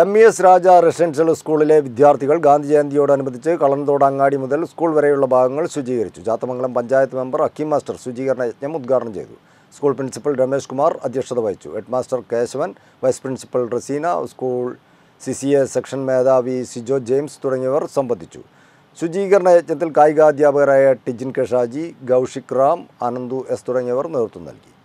M E S Raja residential സ്കൂളിലെ വിദ്യാർത്ഥികൾ ഗാന്ധി ജയന്തിയോടനുബന്ധിച്ച് കളന്തോട് അങ്ങാടി മുതൽ സ്കൂൾ വരെയുള്ള ഭാഗങ്ങൾ ശുചീകരിച്ചു ചാത്തമംഗലം പഞ്ചായത്ത് മെമ്പർ അക്കിം മാസ്റ്റർ ശുചീകരണ യജ്ഞം ഉദ്ഘാടനം ചെയ്തു സ്കൂൾ പ്രിൻസിപ്പൽ രമേശ് കുമാർ അധ്യക്ഷത വഹിച്ചു head master Keshavan vice principal Raseena school C C A section മേധാവി സിജോ ജെയിംസ് തുടങ്ങിയവർ സംബന്ധിച്ചു ശുചീകരണ യജ്ഞത്തിൽ കായികാധ്യാപകരായ ടിജിൻ കെഷാജി ഗൗഷിക് റാം ആനന്ദു എസ് തുടങ്ങിയവർ നേതൃത്വം നൽകി